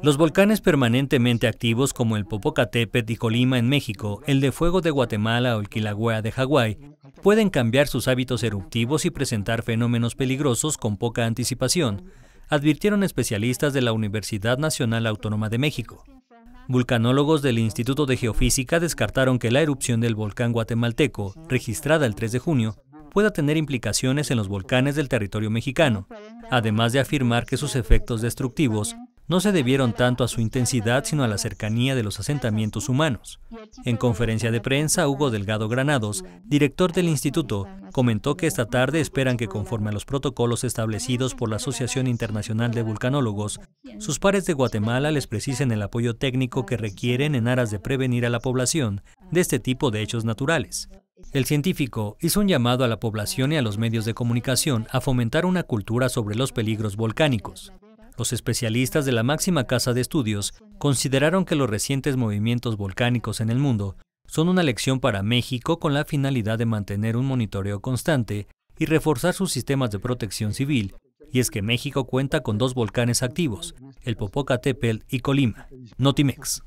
Los volcanes permanentemente activos como el Popocatépetl y Colima en México, el de fuego de Guatemala o el Kilauea de Hawái, pueden cambiar sus hábitos eruptivos y presentar fenómenos peligrosos con poca anticipación, advirtieron especialistas de la Universidad Nacional Autónoma de México. Vulcanólogos del Instituto de Geofísica descartaron que la erupción del volcán guatemalteco, registrada el 3 de junio, pueda tener implicaciones en los volcanes del territorio mexicano, además de afirmar que sus efectos destructivos no se debieron tanto a su intensidad sino a la cercanía de los asentamientos humanos. En conferencia de prensa, Hugo Delgado Granados, director del instituto, comentó que esta tarde esperan que conforme a los protocolos establecidos por la Asociación Internacional de Vulcanólogos, sus pares de Guatemala les precisen el apoyo técnico que requieren en aras de prevenir a la población de este tipo de hechos naturales. El científico hizo un llamado a la población y a los medios de comunicación a fomentar una cultura sobre los peligros volcánicos. Los especialistas de la máxima casa de estudios consideraron que los recientes movimientos volcánicos en el mundo son una lección para México con la finalidad de mantener un monitoreo constante y reforzar sus sistemas de protección civil. Y es que México cuenta con dos volcanes activos, el Popocatépetl y Colima. Notimex.